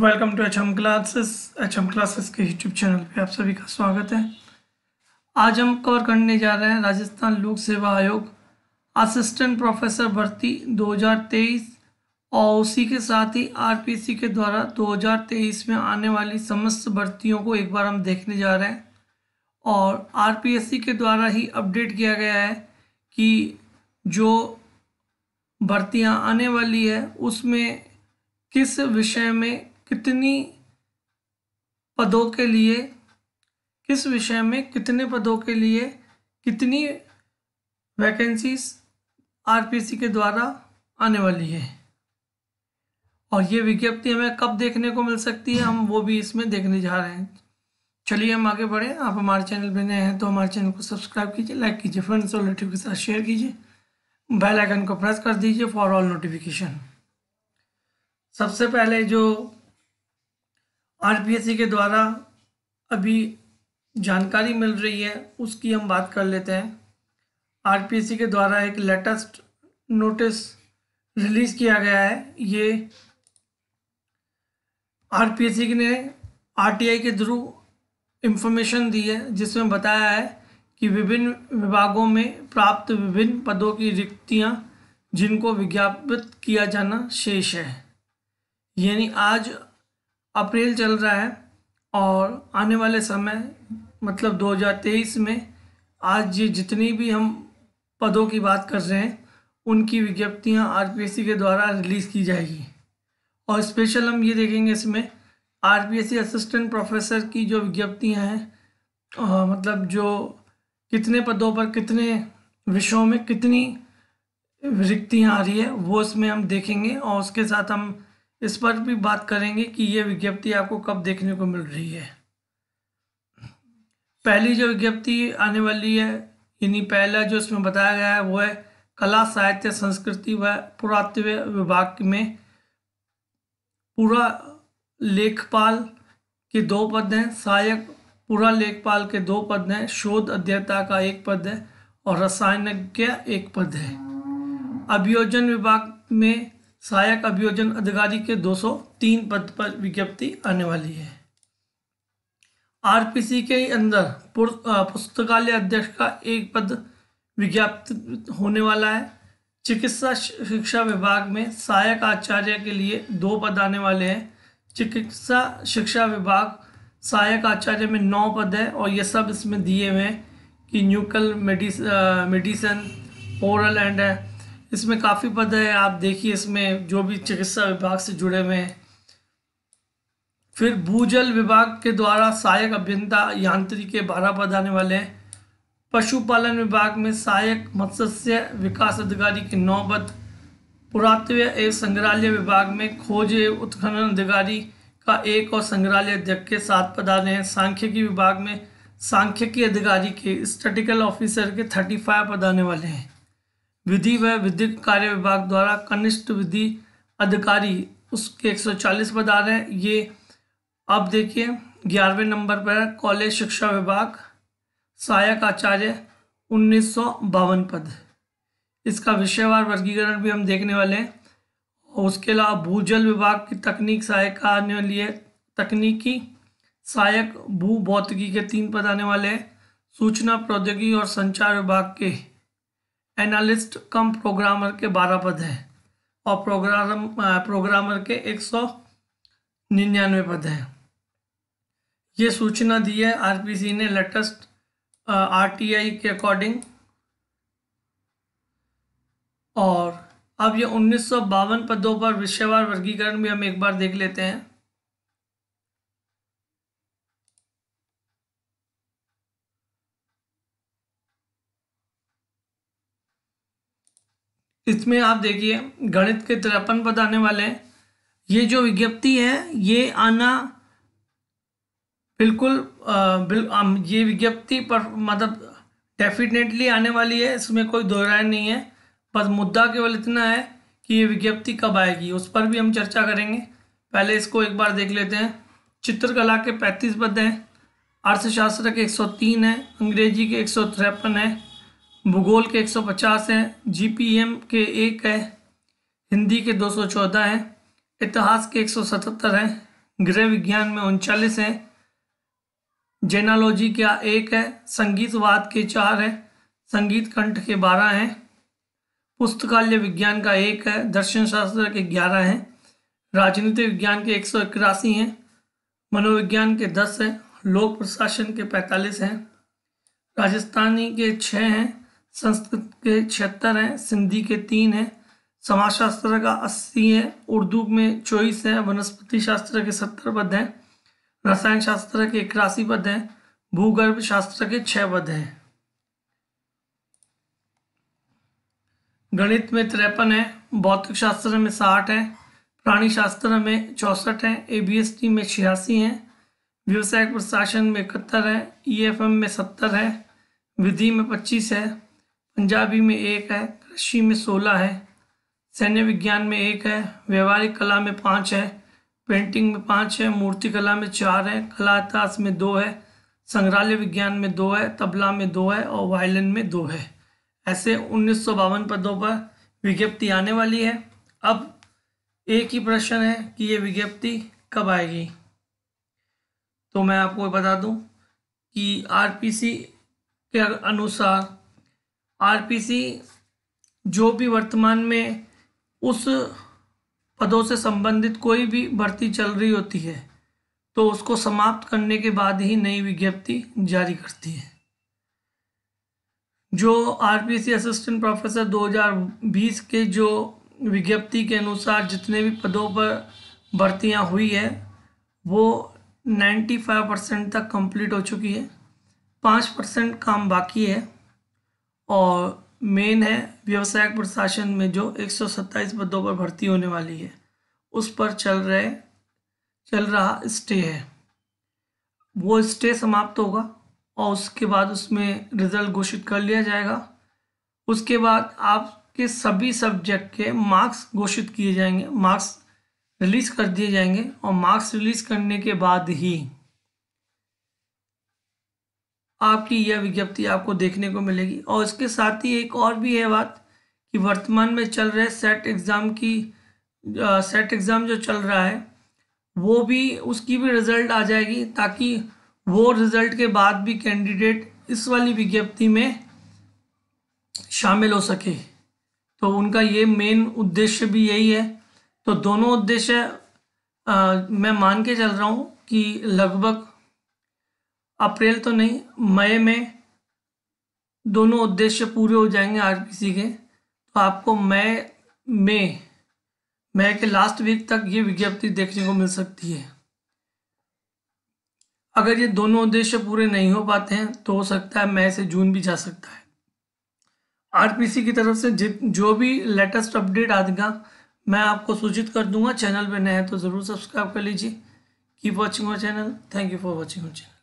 welcome to H M classes H M classes के YouTube channel पे आप सभी का स्वागत है आज हम कवर करने जा रहे हैं राजस्थान लोक सेवा आयोग असिस्टेंट प्रोफेसर भर्ती 2023 और उसी के साथ ही आरपीसी के द्वारा 2023 में आने वाली समस्त भर्तियों को एक बार हम देखने जा रहे हैं और आरपीएससी के द्वारा ही अपडेट किया गया है कि जो भर्तियाँ आने वाली है उसमें किस विषय में कितनी पदों के लिए किस विषय में कितने पदों के लिए कितनी वैकेंसीज आरपीसी के द्वारा आने वाली है और ये विज्ञप्ति हमें कब देखने को मिल सकती है हम वो भी इसमें देखने जा रहे हैं चलिए हम आगे बढ़ें आप हमारे चैनल पर नए हैं तो हमारे चैनल को सब्सक्राइब कीजिए लाइक कीजिए फ्रेंड्स और रिलेटिव के साथ शेयर कीजिए बेल आइकन को प्रेस कर दीजिए फॉर ऑल नोटिफिकेशन सबसे पहले जो आरपीएससी के द्वारा अभी जानकारी मिल रही है उसकी हम बात कर लेते हैं आरपीएससी के द्वारा एक लेटेस्ट नोटिस रिलीज़ किया गया है ये आरपीएससी ने आरटीआई के थ्रू इन्फॉर्मेशन दी है जिसमें बताया है कि विभिन्न विभागों में प्राप्त विभिन्न पदों की रिक्तियां जिनको विज्ञापित किया जाना शेष है यानी आज अप्रैल चल रहा है और आने वाले समय मतलब 2023 में आज ये जितनी भी हम पदों की बात कर रहे हैं उनकी विज्ञप्तियां आर के द्वारा रिलीज़ की जाएगी और स्पेशल हम ये देखेंगे इसमें आर असिस्टेंट प्रोफेसर की जो विज्ञप्तियां हैं मतलब जो कितने पदों पर कितने विषयों में कितनी रिक्तियाँ आ रही है वो इसमें हम देखेंगे और उसके साथ हम इस पर भी बात करेंगे कि ये विज्ञप्ति आपको कब देखने को मिल रही है पहली जो विज्ञप्ति आने वाली है यानी पहला जो इसमें बताया गया है वो है कला साहित्य संस्कृति व पुरातत्व विभाग में पूरा लेखपाल के दो पद हैं सहायक पूरा लेखपाल के दो पद हैं शोध अध्ययता का एक पद है और रसायनज्ञ एक पद है अभियोजन विभाग में सहायक अभियोजन अधिकारी के 203 पद पर विज्ञप्ति आने वाली है आरपीसी के अंदर पुस्तकालय अध्यक्ष का एक पद विज्ञप्त होने वाला है चिकित्सा शिक्षा विभाग में सहायक आचार्य के लिए दो पद आने वाले हैं चिकित्सा शिक्षा विभाग सहायक आचार्य में नौ पद है और ये सब इसमें दिए हुए हैं कि न्यूकल मेडिस मेडिसन ओरल एंड इसमें काफ़ी पद है आप देखिए इसमें जो भी चिकित्सा विभाग से जुड़े हुए हैं फिर भूजल विभाग के द्वारा सहायक अभियंता यांत्रिक के बारह पद आने वाले हैं पशुपालन विभाग में सहायक मत्स्य विकास अधिकारी के नौ पद पुरातत्व एवं संग्रहालय विभाग में खोज एवं उत्खनन अधिकारी का एक और संग्रहालय अध्यक्ष के सात पद आने हैं सांख्यिकी विभाग में सांख्यिकी अधिकारी के स्टेटिकल ऑफिसर के थर्टी फाइव पद आने वाले हैं विधि व विधिक कार्य विभाग द्वारा कनिष्ठ विधि अधिकारी उसके 140 आ रहे हैं ये आप देखिए ग्यारहवें नंबर पर कॉलेज शिक्षा विभाग सहायक आचार्य उन्नीस पद इसका विषयवार वर्गीकरण भी हम देखने वाले हैं उसके अलावा भूजल विभाग की तकनीक सहायक आने वाली है तकनीकी सहायक भू भौतिकी के तीन पद आने वाले हैं सूचना प्रौद्योगिकी और संचार विभाग के एनालिस्ट कम प्रोग्रामर के बारह पद हैं और प्रोग्राम प्रोग्रामर के एक सौ निन्यानवे पद हैं ये सूचना दी है आरपीसी ने लेटेस्ट आरटीआई के अकॉर्डिंग और अब ये उन्नीस पदों पर विषयवार वर्गीकरण भी हम एक बार देख लेते हैं इसमें आप देखिए गणित के तिरपन पद आने वाले हैं ये जो विज्ञप्ति है ये आना बिल्कुल बिल, ये विज्ञप्ति पर मतलब डेफिनेटली आने वाली है इसमें कोई दोहराय नहीं है बस मुद्दा केवल इतना है कि ये विज्ञप्ति कब आएगी उस पर भी हम चर्चा करेंगे पहले इसको एक बार देख लेते हैं चित्रकला के पैंतीस पद हैं अर्थशास्त्र के एक सौ तीन है अंग्रेजी के एक सौ तिरपन है भूगोल के 150 हैं जीपीएम के एक है हिंदी के 214 हैं इतिहास के 177 हैं गृह विज्ञान में उनचालीस हैं जेनालॉजी का एक है संगीतवाद के चार हैं संगीत कंठ के बारह हैं पुस्तकालय विज्ञान का एक है दर्शन शास्त्र के ग्यारह हैं राजनीति विज्ञान के एक सौ इक्यासी हैं मनोविज्ञान के दस हैं लोक प्रशासन के पैंतालीस हैं राजस्थानी के छः हैं संस्कृत के छिहत्तर हैं सिंधी के तीन हैं समाजशास्त्र का अस्सी है उर्दू में चौबीस है वनस्पति शास्त्र के सत्तर पद हैं रसायन शास्त्र के इक्यासी पद हैं भूगर्भ शास्त्र के छः पद हैं गणित में तिरपन है भौतिक शास्त्र में साठ है प्राणी शास्त्र में चौंसठ है ए में छियासी हैं व्यवसायिक प्रशासन में इकहत्तर है ई e में सत्तर है विधि में पच्चीस है पंजाबी में एक है कृषि में सोलह है सैन्य विज्ञान में एक है व्यवहारिक कला में पाँच है पेंटिंग में पाँच है मूर्ति कला में चार है इतिहास में दो है संग्रहालय विज्ञान में दो है तबला में दो है और वायलिन में दो है ऐसे उन्नीस पदों पर विज्ञप्ति आने वाली है अब एक ही प्रश्न है कि ये विज्ञप्ति कब आएगी तो मैं आपको बता दूं कि आरपीसी के अनुसार आरपीसी जो भी वर्तमान में उस पदों से संबंधित कोई भी भर्ती चल रही होती है तो उसको समाप्त करने के बाद ही नई विज्ञप्ति जारी करती है जो आरपीसी असिस्टेंट प्रोफेसर 2020 के जो विज्ञप्ति के अनुसार जितने भी पदों पर भर्तियां हुई है वो 95 परसेंट तक कंप्लीट हो चुकी है पाँच परसेंट काम बाकी है और मेन है व्यवसायिक प्रशासन में जो एक सौ सत्ताईस पदों पर भर्ती होने वाली है उस पर चल रहे चल रहा स्टे है वो स्टे समाप्त होगा और उसके बाद उसमें रिज़ल्ट घोषित कर लिया जाएगा उसके बाद आपके सभी सब्जेक्ट के मार्क्स घोषित किए जाएंगे मार्क्स रिलीज़ कर दिए जाएंगे और मार्क्स रिलीज़ करने के बाद ही आपकी यह विज्ञप्ति आपको देखने को मिलेगी और इसके साथ ही एक और भी है बात कि वर्तमान में चल रहे सेट एग्ज़ाम की सेट एग्ज़ाम जो चल रहा है वो भी उसकी भी रिज़ल्ट आ जाएगी ताकि वो रिज़ल्ट के बाद भी कैंडिडेट इस वाली विज्ञप्ति में शामिल हो सके तो उनका ये मेन उद्देश्य भी यही है तो दोनों उद्देश्य मैं मान के चल रहा हूँ कि लगभग अप्रैल तो नहीं मई में दोनों उद्देश्य पूरे हो जाएंगे आर के तो आपको मई में मई के लास्ट वीक तक ये विज्ञप्ति देखने को मिल सकती है अगर ये दोनों उद्देश्य पूरे नहीं हो पाते हैं तो हो सकता है मई से जून भी जा सकता है आरपीसी की तरफ से जित जो भी लेटेस्ट अपडेट आएगा मैं आपको सूचित कर दूंगा चैनल पे नए हैं तो ज़रूर सब्सक्राइब कर लीजिए कीप वॉचिंग और channel thank you for watching channel